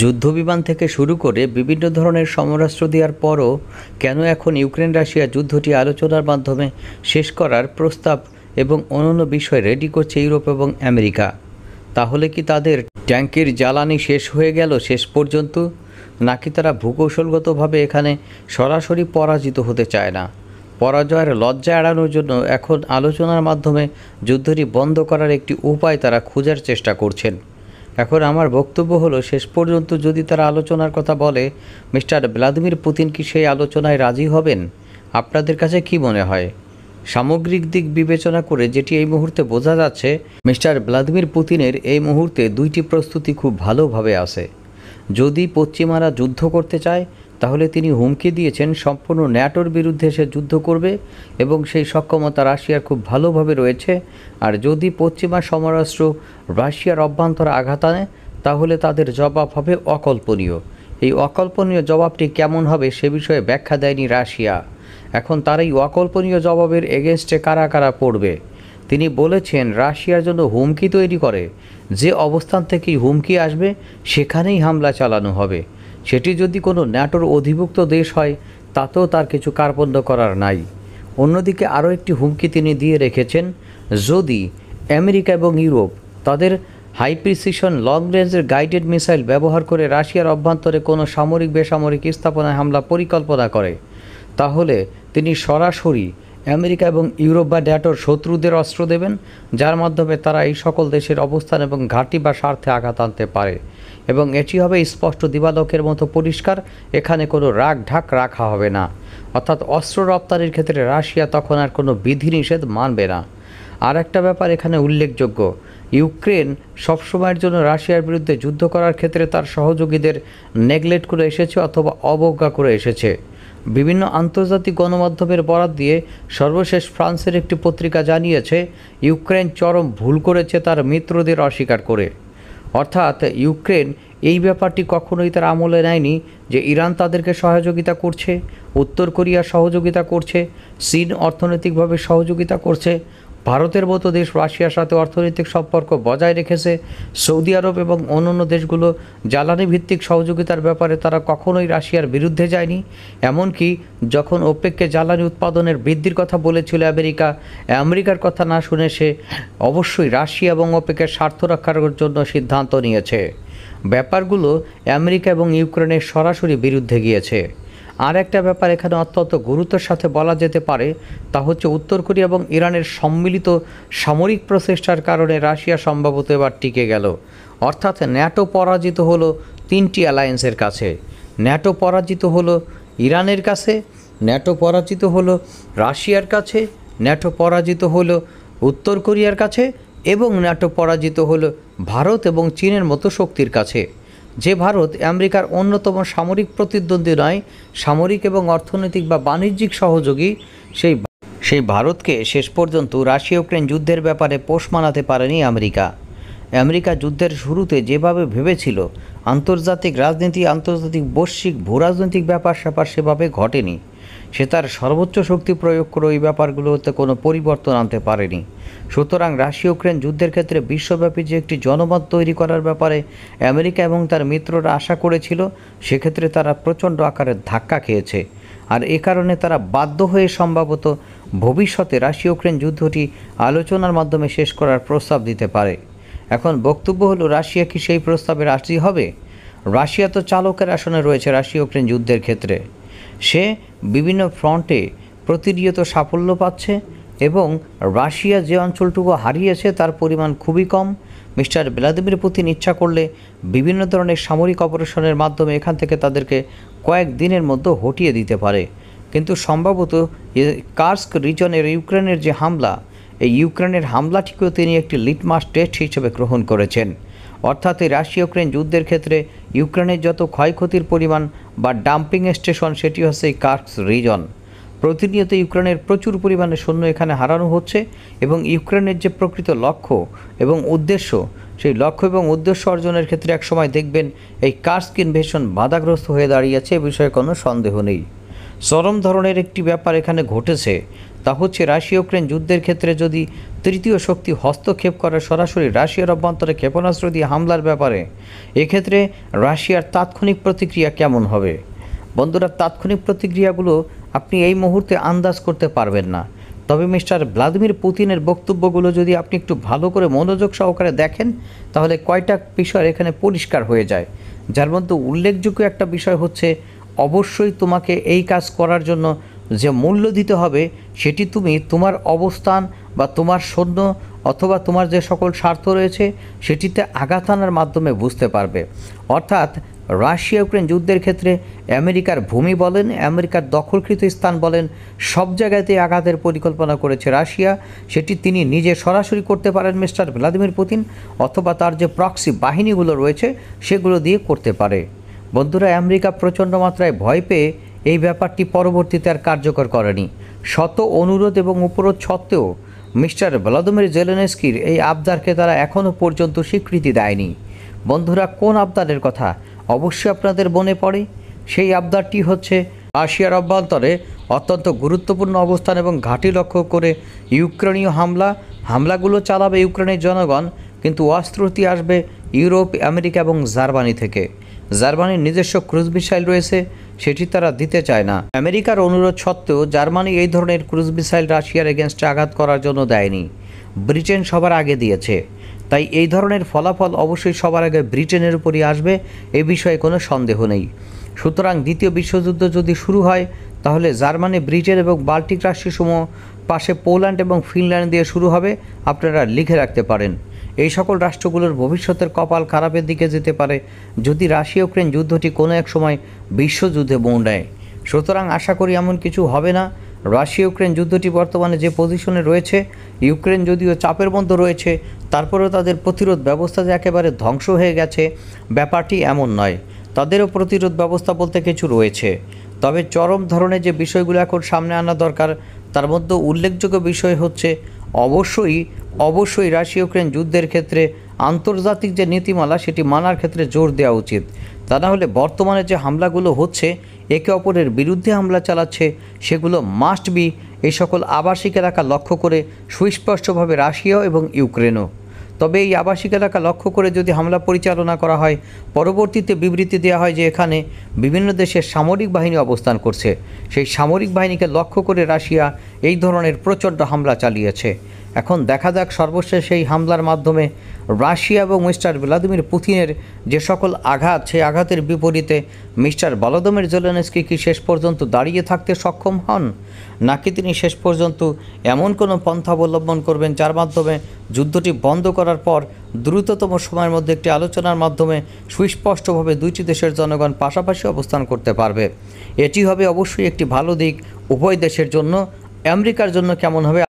যুদ্ধবিমান থেকে শুরু করে বিভিন্ন ধরনের সমরাস্ত্র দেওয়ার পরও কেন এখন ইউক্রেন রাশিয়া যুদ্ধটি আলোচনার মাধ্যমে শেষ করার প্রস্তাব এবং অন্যান্য বিষয় রেডি করছে ইউরোপ এবং আমেরিকা তাহলে কি তাদের ট্যাঙ্কের জ্বালানি শেষ হয়ে গেল শেষ পর্যন্ত নাকি তারা ভূকৌশলগতভাবে এখানে সরাসরি পরাজিত হতে চায় না পরাজয়ের লজ্জা এড়ানোর জন্য এখন আলোচনার মাধ্যমে যুদ্ধটি বন্ধ করার একটি উপায় তারা খোঁজার চেষ্টা করছেন এখন আমার বক্তব্য হলো শেষ পর্যন্ত যদি তারা আলোচনার কথা বলে মিস্টার ভ্লাদিমির পুতিন কি সেই আলোচনায় রাজি হবেন আপনাদের কাছে কি মনে হয় সামগ্রিক দিক বিবেচনা করে যেটি এই মুহূর্তে বোঝা যাচ্ছে মিস্টার ভ্লাদিমির পুতিনের এই মুহূর্তে দুইটি প্রস্তুতি খুব ভালোভাবে আছে যদি পশ্চিমারা যুদ্ধ করতে চায় তাহলে তিনি হুমকি দিয়েছেন সম্পূর্ণ ন্যাটোর বিরুদ্ধে সে যুদ্ধ করবে এবং সেই সক্ষমতা রাশিয়ার খুব ভালোভাবে রয়েছে আর যদি পশ্চিমা সমরাষ্ট্র রাশিয়ার অভ্যন্তরে আঘাত আনে তাহলে তাদের জবাব হবে অকল্পনীয় এই অকল্পনীয় জবাবটি কেমন হবে সে বিষয়ে ব্যাখ্যা দেয়নি রাশিয়া এখন তার এই অকল্পনীয় জবাবের এগেনস্টে কারা কারা পড়বে তিনি বলেছেন রাশিয়ার জন্য হুমকি তৈরি করে যে অবস্থান থেকেই হুমকি আসবে সেখানেই হামলা চালানো হবে সেটি যদি কোনো ন্যাটোর অধিভুক্ত দেশ হয় তাতেও তার কিছু কার্পণ্য করার নাই অন্যদিকে আরও একটি হুমকি তিনি দিয়ে রেখেছেন যদি আমেরিকা এবং ইউরোপ তাদের হাই প্রিসিশন লং রেঞ্জের গাইডেড মিসাইল ব্যবহার করে রাশিয়ার অভ্যন্তরে কোনো সামরিক বেসামরিক স্থাপনায় হামলা পরিকল্পনা করে তাহলে তিনি সরাসরি আমেরিকা এবং ইউরোপ বা ড্যাটোর শত্রুদের অস্ত্র দেবেন যার মাধ্যমে তারা এই সকল দেশের অবস্থান এবং ঘাঁটি বা স্বার্থে আঘাত আনতে পারে এবং এটি হবে স্পষ্ট দিবালকের মতো পরিষ্কার এখানে কোনো রাগ ঢাক রাখা হবে না অর্থাৎ অস্ত্র রপ্তানির ক্ষেত্রে রাশিয়া তখন আর কোনো বিধিনিষেধ মানবে না আর একটা ব্যাপার এখানে উল্লেখযোগ্য ইউক্রেন সবসময়ের জন্য রাশিয়ার বিরুদ্ধে যুদ্ধ করার ক্ষেত্রে তার সহযোগীদের নেগলেক্ট করে এসেছে অথবা অবজ্ঞা করে এসেছে বিভিন্ন আন্তর্জাতিক গণমাধ্যমের বরাত দিয়ে সর্বশেষ ফ্রান্সের একটি পত্রিকা জানিয়েছে ইউক্রেন চরম ভুল করেছে তার মিত্রদের অস্বীকার করে অর্থাৎ ইউক্রেন এই ব্যাপারটি কখনোই তার আমলে নেয়নি যে ইরান তাদেরকে সহযোগিতা করছে উত্তর কোরিয়া সহযোগিতা করছে চীন অর্থনৈতিকভাবে সহযোগিতা করছে ভারতের মতো দেশ রাশিয়ার সাথে অর্থনৈতিক সম্পর্ক বজায় রেখেছে সৌদি আরব এবং অন্যান্য দেশগুলো জ্বালানি ভিত্তিক সহযোগিতার ব্যাপারে তারা কখনোই রাশিয়ার বিরুদ্ধে যায়নি এমনকি যখন ওপেককে জ্বালানি উৎপাদনের বৃদ্ধির কথা বলেছিল আমেরিকা আমেরিকার কথা না শুনে সে অবশ্যই রাশিয়া এবং ওপেকের স্বার্থ রক্ষার জন্য সিদ্ধান্ত নিয়েছে ব্যাপারগুলো আমেরিকা এবং ইউক্রেনের সরাসরি বিরুদ্ধে গিয়েছে আর একটা ব্যাপার এখানে অত্যন্ত গুরুত্বের সাথে বলা যেতে পারে তা হচ্ছে উত্তর কোরিয়া এবং ইরানের সম্মিলিত সামরিক প্রচেষ্টার কারণে রাশিয়া সম্ভবত এবার টিকে গেল অর্থাৎ ন্যাটো পরাজিত হলো তিনটি অ্যালায়েন্সের কাছে ন্যাটো পরাজিত হলো ইরানের কাছে ন্যাটো পরাজিত হলো রাশিয়ার কাছে ন্যাটো পরাজিত হলো উত্তর কোরিয়ার কাছে এবং ন্যাটো পরাজিত হলো ভারত এবং চীনের মতো শক্তির কাছে যে ভারত আমেরিকার অন্যতম সামরিক প্রতিদ্বন্দ্বী নয় সামরিক এবং অর্থনৈতিক বা বাণিজ্যিক সহযোগী সেই সেই ভারতকে শেষ পর্যন্ত রাশিয়া ইউক্রেন যুদ্ধের ব্যাপারে পোষ মানাতে পারেনি আমেরিকা আমেরিকা যুদ্ধের শুরুতে যেভাবে ভেবেছিল আন্তর্জাতিক রাজনীতি আন্তর্জাতিক বৈশ্বিক ভূরাজনৈতিক ব্যাপার স্যাপার সেভাবে ঘটেনি সে তার সর্বোচ্চ শক্তি প্রয়োগ করে ওই ব্যাপারগুলোতে কোনো পরিবর্তন আনতে পারেনি সুতরাং রাশিয়া ইউক্রেন যুদ্ধের ক্ষেত্রে বিশ্বব্যাপী যে একটি জনমত তৈরি করার ব্যাপারে আমেরিকা এবং তার মিত্ররা আশা করেছিল সেক্ষেত্রে তারা প্রচণ্ড আকারের ধাক্কা খেয়েছে আর এ কারণে তারা বাধ্য হয়ে সম্ভবত ভবিষ্যতে রাশিয়া ইউক্রেন যুদ্ধটি আলোচনার মাধ্যমে শেষ করার প্রস্তাব দিতে পারে এখন বক্তব্য হলো রাশিয়া কি সেই প্রস্তাবে রাজি হবে রাশিয়া তো চালকের আসনে রয়েছে রাশিয়া ইউক্রেন যুদ্ধের ক্ষেত্রে সে বিভিন্ন ফ্রন্টে প্রতিনিয়ত সাফল্য পাচ্ছে এবং রাশিয়া যে অঞ্চলটুকু হারিয়েছে তার পরিমাণ খুবই কম মিস্টার ভ্লাদিমির পুতিন ইচ্ছা করলে বিভিন্ন ধরনের সামরিক অপারেশনের মাধ্যমে এখান থেকে তাদেরকে কয়েক দিনের মধ্যে হটিয়ে দিতে পারে কিন্তু সম্ভবত কার্স্ক রিজনের ইউক্রেনের যে হামলা এই ইউক্রেনের হামলাটিকেও তিনি একটি লিটমাস টেস্ট হিসেবে গ্রহণ করেছেন অর্থাৎ এই রাশিয়া ইউক্রেন যুদ্ধের ক্ষেত্রে ইউক্রেনের যত ক্ষয়ক্ষতির পরিমাণ বা ডাম্পিং স্টেশন সেটি হচ্ছে এই কার্কস রিজন প্রতিনিয়ত ইউক্রেনের প্রচুর পরিমাণে সৈন্য এখানে হারানো হচ্ছে এবং ইউক্রেনের যে প্রকৃত লক্ষ্য এবং উদ্দেশ্য সেই লক্ষ্য এবং উদ্দেশ্য অর্জনের ক্ষেত্রে একসময় দেখবেন এই কার্সক ইনভেশন বাধাগ্রস্ত হয়ে দাঁড়িয়েছে এ বিষয়ে কোনো সন্দেহ নেই চরম ধরনের একটি ব্যাপার এখানে ঘটেছে তা হচ্ছে রাশিয়া ইউক্রেন যুদ্ধের ক্ষেত্রে যদি তৃতীয় শক্তি হস্তক্ষেপ করে সরাসরি রাশিয়ার অভ্যন্তরে ক্ষেপণাস্ত্র দিয়ে হামলার ব্যাপারে এক্ষেত্রে রাশিয়ার তাৎক্ষণিক প্রতিক্রিয়া কেমন হবে বন্ধুরা তাৎক্ষণিক প্রতিক্রিয়াগুলো আপনি এই মুহূর্তে আন্দাজ করতে পারবেন না তবে মিস্টার ভ্লাদিমির পুতিনের বক্তব্যগুলো যদি আপনি একটু ভালো করে মনোযোগ সহকারে দেখেন তাহলে কয়টা বিষয় এখানে পরিষ্কার হয়ে যায় যার মধ্যে উল্লেখযোগ্য একটা বিষয় হচ্ছে অবশ্যই তোমাকে এই কাজ করার জন্য যে মূল্য দিতে হবে সেটি তুমি তোমার অবস্থান বা তোমার সৈন্য অথবা তোমার যে সকল স্বার্থ রয়েছে সেটিতে আঘাত আনার মাধ্যমে বুঝতে পারবে অর্থাৎ রাশিয়া ইউক্রেন যুদ্ধের ক্ষেত্রে আমেরিকার ভূমি বলেন আমেরিকার দখলকৃত স্থান বলেন সব জায়গাতে আঘাতের পরিকল্পনা করেছে রাশিয়া সেটি তিনি নিজে সরাসরি করতে পারেন মিস্টার ভ্লাদিমির পুতিন অথবা তার যে প্রক্সি বাহিনীগুলো রয়েছে সেগুলো দিয়ে করতে পারে বন্ধুরা আমেরিকা প্রচণ্ড মাত্রায় ভয় পেয়ে এই ব্যাপারটি পরবর্তীতে আর কার্যকর করেনি শত অনুরোধ এবং উপরোধ সত্ত্বেও মিস্টার ভ্লাদিমির জেলেনস্কির এই আবদারকে তারা এখনও পর্যন্ত স্বীকৃতি দেয়নি বন্ধুরা কোন আবদারের কথা অবশ্যই আপনাদের মনে পড়ে সেই আবদারটি হচ্ছে রাশিয়ার অভ্যন্তরে অত্যন্ত গুরুত্বপূর্ণ অবস্থান এবং ঘাঁটি লক্ষ্য করে ইউক্রেনীয় হামলা হামলাগুলো চালাবে ইউক্রেনের জনগণ কিন্তু অস্ত্রটি আসবে ইউরোপ আমেরিকা এবং জার্মানি থেকে জার্মানির নিজস্ব ক্রুজ মিসাইল রয়েছে সেটি তারা দিতে চায় না আমেরিকার অনুরোধ সত্ত্বেও জার্মানি এই ধরনের ক্রুজ মিসাইল রাশিয়ার এগেনস্টে আঘাত করার জন্য দেয়নি ব্রিটেন সবার আগে দিয়েছে তাই এই ধরনের ফলাফল অবশ্যই সবার আগে ব্রিটেনের উপরই আসবে এ বিষয়ে কোনো সন্দেহ নেই সুতরাং দ্বিতীয় বিশ্বযুদ্ধ যদি শুরু হয় তাহলে জার্মানি ব্রিটেন এবং বাল্টিক রাষ্ট্রসমূহ পাশে পোল্যান্ড এবং ফিনল্যান্ড দিয়ে শুরু হবে আপনারা লিখে রাখতে পারেন এই সকল রাষ্ট্রগুলোর ভবিষ্যতের কপাল খারাপের দিকে যেতে পারে যদি রাশিয়া ইউক্রেন যুদ্ধটি কোনো এক সময় বিশ্বযুদ্ধে বন্ডায় সুতরাং আশা করি এমন কিছু হবে না রাশিয়া ইউক্রেন যুদ্ধটি বর্তমানে যে পজিশনে রয়েছে ইউক্রেন যদিও চাপের মধ্যে রয়েছে তারপরেও তাদের প্রতিরোধ ব্যবস্থা যে একেবারে ধ্বংস হয়ে গেছে ব্যাপারটি এমন নয় তাদেরও প্রতিরোধ ব্যবস্থা বলতে কিছু রয়েছে তবে চরম ধরনের যে বিষয়গুলো এখন সামনে আনা দরকার তার মধ্যে উল্লেখযোগ্য বিষয় হচ্ছে অবশ্যই অবশ্যই রাশিয়া ইউক্রেন যুদ্ধের ক্ষেত্রে আন্তর্জাতিক যে নীতিমালা সেটি মানার ক্ষেত্রে জোর দেওয়া উচিত তা না হলে বর্তমানে যে হামলাগুলো হচ্ছে একে অপরের বিরুদ্ধে হামলা চালাচ্ছে সেগুলো মাস্ট বি এই সকল আবাসিক এলাকা লক্ষ্য করে সুস্পষ্টভাবে রাশিয়া এবং ইউক্রেনও তবে এই আবাসিক এলাকা লক্ষ্য করে যদি হামলা পরিচালনা করা হয় পরবর্তীতে বিবৃতি দেওয়া হয় যে এখানে বিভিন্ন দেশের সামরিক বাহিনী অবস্থান করছে সেই সামরিক বাহিনীকে লক্ষ্য করে রাশিয়া এই ধরনের প্রচণ্ড হামলা চালিয়েছে এখন দেখা যাক সর্বশেষ সেই হামলার মাধ্যমে রাশিয়া এবং মিস্টার ভ্লাদিমির পুতিনের যে সকল আঘাত সেই আঘাতের বিপরীতে মিস্টার বলদমের জেলেনস্কি কি শেষ পর্যন্ত দাঁড়িয়ে থাকতে সক্ষম হন নাকি তিনি শেষ পর্যন্ত এমন কোনো পন্থা অবলম্বন করবেন যার মাধ্যমে যুদ্ধটি বন্ধ করার পর দ্রুততম সময়ের মধ্যে একটি আলোচনার মাধ্যমে সুস্পষ্টভাবে দুইটি দেশের জনগণ পাশাপাশি অবস্থান করতে পারবে এটি হবে অবশ্যই একটি ভালো দিক উভয় দেশের জন্য আমেরিকার জন্য কেমন হবে